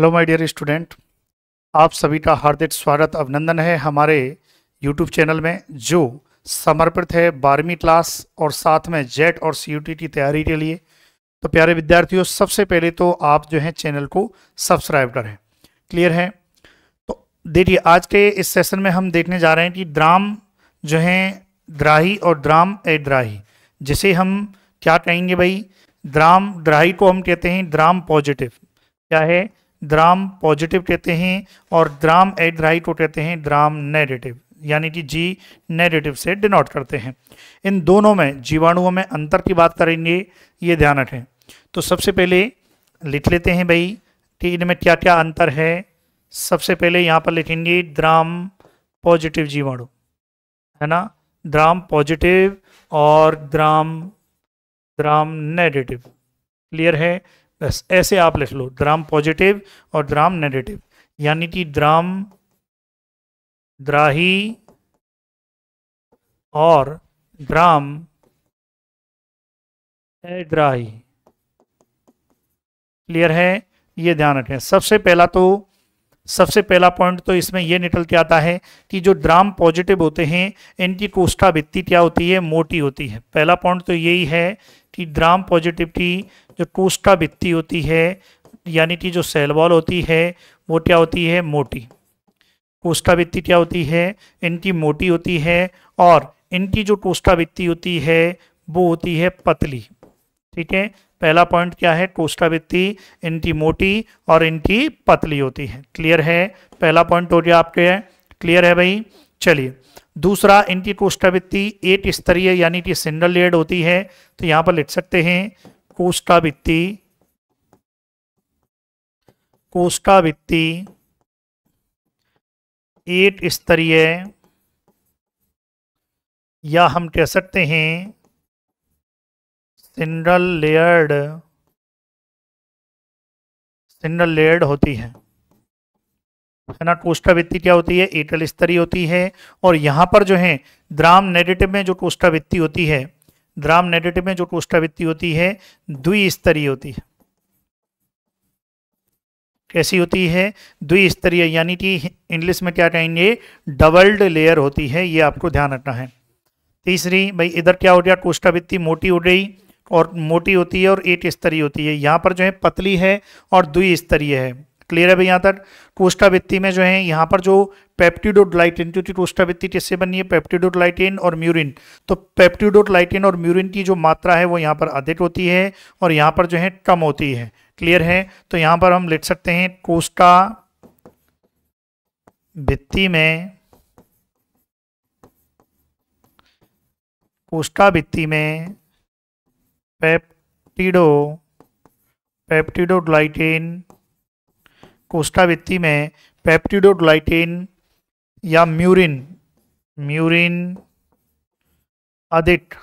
hello my dear student आप सभी का हार्दिक स्वागत अभिनंदन है हमारे यूट्यूब चैनल में जो समर्पित है बारहवीं क्लास और साथ में जेट e और सीयूटी की तैयारी के लिए तो प्यारे विद्यार्थियों सबसे पहले तो आप जो है चैनल को सब्सक्राइब करें क्लियर है तो देखिए आज के इस सेशन में हम देखने जा रहे हैं कि द्राम जो है द्राही और ड्राम ए द्राही जिसे हम क्या कहेंगे भाई द्राम द्राही को हम कहते हैं ड्राम पॉजिटिव क्या है द्राम पॉजिटिव कहते हैं और द्राम एट राइट को कहते हैं द्राम नेगेटिव यानी कि जी नेगेटिव से डिनोट करते हैं इन दोनों में जीवाणुओं में अंतर की बात करेंगे ये ध्यान रखें तो सबसे पहले लिख लेते हैं भाई कि इनमें क्या क्या अंतर है सबसे पहले यहाँ पर लिखेंगे द्राम पॉजिटिव जीवाणु है ना द्राम पॉजिटिव और द्राम द्राम नेगेटिव क्लियर है बस ऐसे आप लिख लो द्राम पॉजिटिव और द्राम नेगेटिव यानी कि द्राम द्राही और द्राम एड्राही क्लियर है ये ध्यान रखें सबसे पहला तो सबसे पहला पॉइंट तो इसमें यह निकल के आता है कि जो ड्राम पॉजिटिव होते हैं इनकी कोष्ठा भित्ति क्या होती है मोटी होती है पहला पॉइंट तो यही है कि ड्राम पॉजिटिव की जो टूस्टा भित्ती होती है यानी कि जो सेल वॉल होती है वो क्या होती है मोटी टूस्टा भित्ती क्या होती है इनकी मोटी होती है और इनकी जो टूस्टा भित्ती होती है वो होती है पतली ठीक है पहला पॉइंट क्या है टोस्टा भित्ति इनकी मोटी और इनकी पतली होती है क्लियर है पहला पॉइंट हो गया आपके क्लियर है भाई चलिए दूसरा इनकी टोस्टा भित्ति एट स्तरीय यानी कि सिंगल लेड होती है तो यहाँ पर लिख सकते हैं कोष्टावित्ति वित्ती एट स्तरीय या हम कह सकते हैं सिंगल लेयर्ड सिंगल लेयर्ड होती है है ना कोष्ठावृत्ति क्या होती है एटल स्तरीय होती है और यहाँ पर जो है द्राम नेगेटिव में जो वित्ती होती है द्राम नेगेटिव में जो कोष्ठावृत्ति होती है द्विस्तरीय होती है कैसी होती है द्विस्तरीय यानी कि इंग्लिश में क्या कहेंगे डबल्ड लेयर होती है ये आपको ध्यान रखना है तीसरी भाई इधर क्या हो गया कोष्ठावृत्ति मोटी हो गई और मोटी होती है और एक स्तरीय होती है यहाँ पर जो है पतली है और द्विस्तरीय है क्लियर है भाई यहाँ तक कोष्ठावृत्ति में जो है यहाँ पर जो पेप्टिडोडलाइटिन क्योंकि रोस्टावित्ती किससे बनी है पेप्टिडोडलाइटिन और म्यूरिन तो लाइटेन और म्यूरिन की जो मात्रा है वो यहाँ पर अधिक होती है और यहाँ पर जो है कम होती है क्लियर है तो यहाँ पर हम लिख सकते हैं कोस्टा भित्ती में कोस्टा भित्ती में पेप्टिडो पेप्टिडोग्लाइटिन कोस्टा भित्ती में लाइटेन या म्यूरिन म्यूरिन अधिक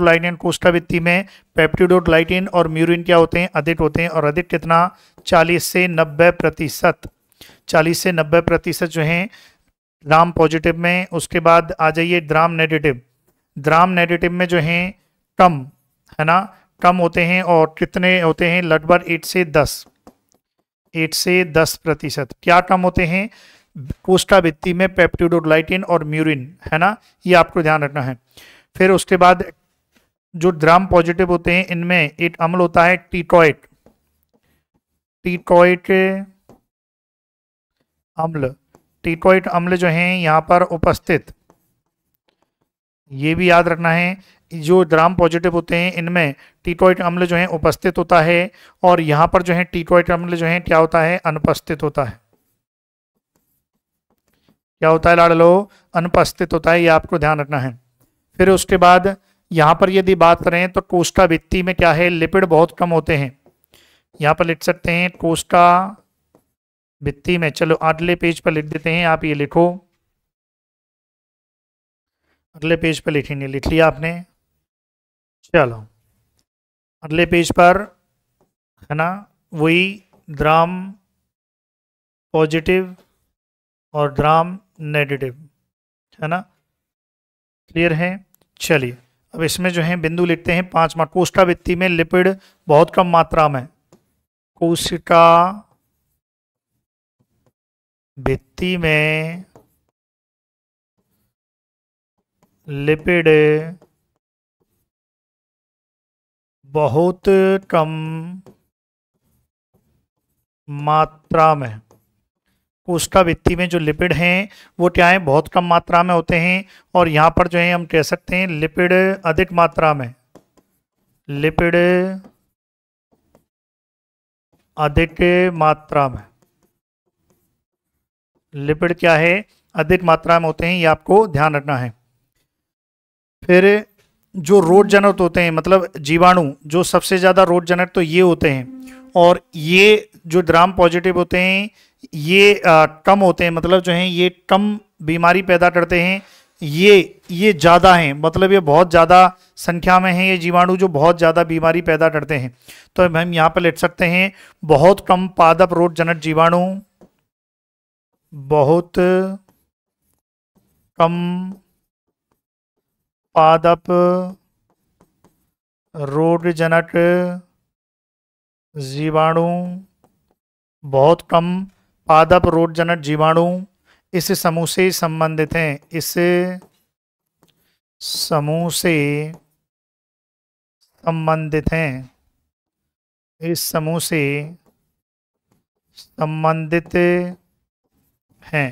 लाइटिन कोष्ठावित्ति में लाइटिन और म्यूरिन क्या होते हैं अधिक होते हैं और अधिक कितना 40 से 90 प्रतिशत चालीस से 90 प्रतिशत जो हैं ग्राम पॉजिटिव में उसके बाद आ जाइए ग्राम नेगेटिव ग्राम नेगेटिव में जो हैं कम है ना कम होते हैं और कितने होते हैं लगभग एट से दस एट से दस प्रतिशत क्या कम होते हैं कोष्ठाभित्ति में पेप्टिडोलाइटिन और म्यूरिन है ना ये आपको ध्यान रखना है फिर उसके बाद जो ड्राम पॉजिटिव होते हैं इनमें एक अम्ल होता है टीटॉइट टीटॉइट अम्ल टीटॉइट अम्ल जो हैं यहाँ पर उपस्थित ये भी याद रखना है जो ग्राम पॉजिटिव होते हैं इनमें टीटोइट अम्ल जो है उपस्थित होता है और यहाँ पर जो है टीटोइट अम्ल जो है क्या होता है अनुपस्थित होता है क्या होता है लाड़लो अनुपस्थित होता है ये आपको ध्यान रखना है फिर उसके बाद यहाँ पर यदि बात करें तो कोष्टा वित्ती में क्या है लिपिड बहुत कम होते हैं यहाँ पर लिख सकते हैं कोस्टा वित्ती में चलो अगले पेज पर लिख देते हैं आप ये लिखो अगले पेज पर लिखेंगे लिख लिया आपने चलो अगले पेज पर है ना वही द्राम पॉजिटिव और द्राम नेगेटिव है ना क्लियर है चलिए अब इसमें जो है बिंदु लिखते हैं पाँच मार्क वित्ती में लिपिड बहुत कम मात्रा में कोशिका वित्ती में लिपिड बहुत कम मात्रा में वित्ती में जो लिपिड हैं वो क्या है बहुत कम मात्रा में होते हैं और यहाँ पर जो है हम कह सकते हैं लिपिड अधिक मात्रा में लिपिड अधिक मात्रा में लिपिड क्या है अधिक मात्रा में होते हैं ये आपको ध्यान रखना है फिर जो रोड जनक होते हैं मतलब जीवाणु जो सबसे ज़्यादा रोड जनक तो ये होते हैं और ये जो ग्राम पॉजिटिव होते हैं ये कम होते हैं मतलब जो हैं ये कम बीमारी पैदा करते हैं ये ये ज़्यादा हैं मतलब ये बहुत ज़्यादा संख्या में हैं ये जीवाणु जो बहुत ज़्यादा बीमारी पैदा करते हैं तो हम यहाँ पर लिख सकते हैं बहुत कम पादप रोड जनक जीवाणु बहुत कम पादप रोगजनक जीवाणु बहुत कम पादप रोगजनक जीवाणु इस समूह से संबंधित हैं इस समूह से संबंधित हैं इस समूह से संबंधित हैं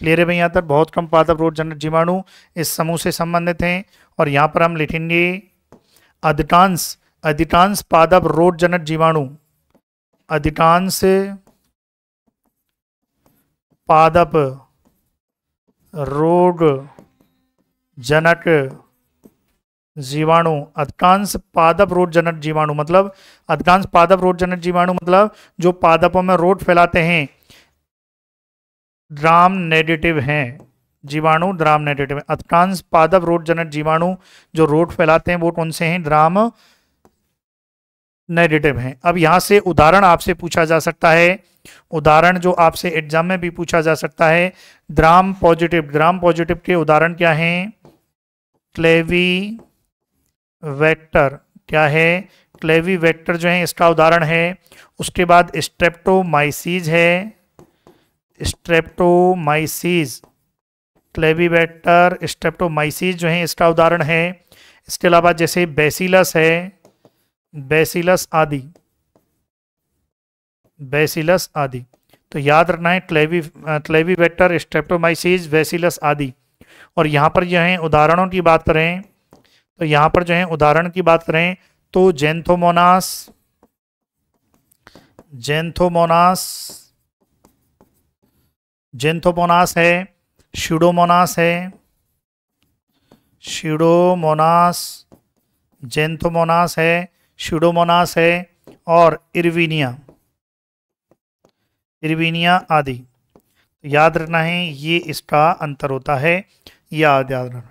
क्लियर है भैया तर बहुत कम पादप रोग जनक जीवाणु इस समूह से संबंधित हैं और यहाँ पर हम लिखेंगे अधिकांश अधिकांश पादप रोग जनक जीवाणु अधिकांश पादप रोग जनक जीवाणु अधिकांश पादप रोड जनक जीवाणु मतलब अधिकांश पादप रोग जनक जीवाणु मतलब जो पादपों में रोड फैलाते हैं ड्राम नेगेटिव हैं जीवाणु द्राम नेगेटिव हैं अधिकांश पादप रोट जनक जीवाणु जो रोट फैलाते हैं वो कौन से हैं ड्राम नेगेटिव हैं अब यहाँ से उदाहरण आपसे पूछा जा सकता है उदाहरण जो आपसे एग्जाम में भी पूछा जा सकता है ड्राम पॉजिटिव ड्राम पॉजिटिव के उदाहरण क्या हैं क्लेवी वेक्टर क्या है क्लेवी वेक्टर जो है इसका उदाहरण है उसके बाद स्ट्रेप्टोमाइसिस है स्ट्रेप्टोमाइसिस क्लेबीबेटर स्ट्रेप्टोमाइसिस जो है इसका उदाहरण है इसके अलावा जैसे बेसिलस है बेसिलस आदि बेसिलस आदि तो याद रखना है क्लेवी क्लेबीबेटर स्ट्रेप्टोमाइसिस बेसिलस आदि और यहाँ पर जो है उदाहरणों की बात करें तो यहाँ पर जो है उदाहरण की बात करें तो जेंथोमोनास जेंथोमोनास जेंथोपोनास है शिडोमोनास है शिडोमोनास जेंथोमोनास है शिडोमोनास है और इरविनिया इरविनिया आदि तो याद रखना है ये इसका अंतर होता है याद याद रखना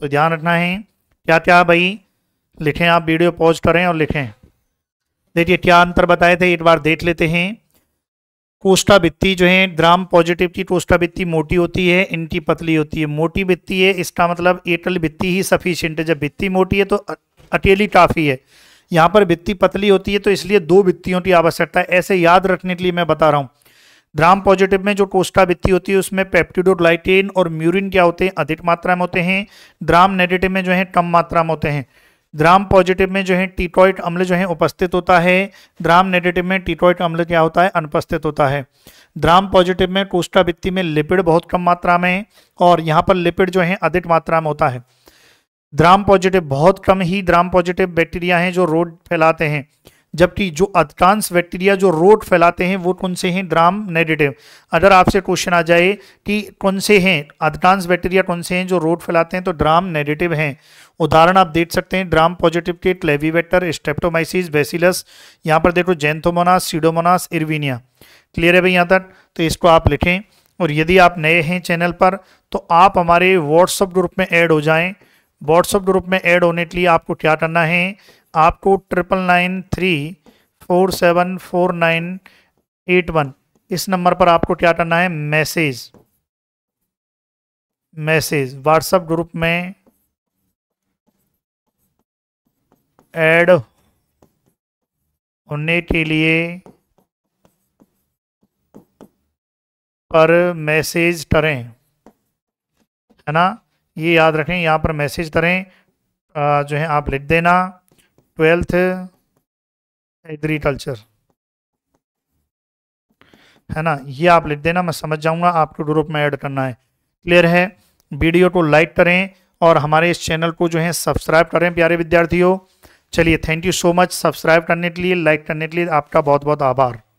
तो ध्यान रखना है क्या क्या भाई लिखें आप वीडियो पॉज करें और लिखें देखिए क्या अंतर बताए थे एक बार देख लेते हैं भित्ती जो है द्राम पॉजिटिव की कोष्ठाभित्ति मोटी होती है इनकी पतली होती है मोटी भित्ती है इसका मतलब एटल भित्ती ही सफिशियंट है जब भित्ती मोटी है तो अकेली काफ़ी है यहाँ पर भित्ती पतली होती है तो इसलिए दो भित्तियों की आवश्यकता है ऐसे याद रखने के लिए मैं बता रहा हूँ ग्राम पॉजिटिव में जो कोष्ठाभित्ति होती है उसमें पेप्टिडोलाइटेन और म्यूरिन क्या होते हैं अधिक मात्रा में होते हैं ग्राम नेगेटिव में जो है कम मात्रा में होते हैं ग्राम पॉजिटिव में जो है टीटॉइड अम्ल जो है उपस्थित होता है ग्राम नेगेटिव में टीटॉइड अम्ल क्या होता है अनुपस्थित होता है ग्राम पॉजिटिव में टूस्टाभित्ति में लिपिड बहुत कम मात्रा में और यहाँ पर लिपिड जो है अधिक मात्रा में होता है ग्राम पॉजिटिव बहुत कम ही ग्राम पॉजिटिव बैक्टीरिया हैं जो रोड फैलाते हैं जबकि जो अधिकांश बैक्टीरिया जो रोड फैलाते हैं वो कौन से हैं ग्राम नेगेटिव अगर आपसे क्वेश्चन आ जाए कि कौन से हैं अधिकांश बैक्टीरिया कौन से हैं जो रोड फैलाते हैं तो ग्राम नेगेटिव हैं उदाहरण आप देख सकते हैं ड्राम पॉजिटिव किट लेवीवेटर स्टेप्टोमाइसिस बेसिलस यहाँ पर देखो जैंथोमोनास सीडोमोनास इरविनिया क्लियर है भाई यहाँ तक तो इसको आप लिखें और यदि आप नए हैं चैनल पर तो आप हमारे व्हाट्सअप ग्रुप में ऐड हो जाएं व्हाट्सअप ग्रुप में ऐड होने के लिए आपको क्या करना है आपको triple nine three four seven four nine eight one इस नंबर पर आपको क्या करना है मैसेज मैसेज व्हाट्सअप ग्रुप में ऐड होने के लिए पर मैसेज करें है ना ये याद रखें यहाँ पर मैसेज करें जो है आप लिख देना ट्वेल्थ एग्रीकल्चर है ना ये आप लिख देना मैं समझ जाऊँगा आपको ग्रुप में ऐड करना है क्लियर है वीडियो को लाइक करें और हमारे इस चैनल को जो है सब्सक्राइब करें प्यारे विद्यार्थियों चलिए thank you so much subscribe करने के लिए लाइक करने के लिए आपका बहुत बहुत आभार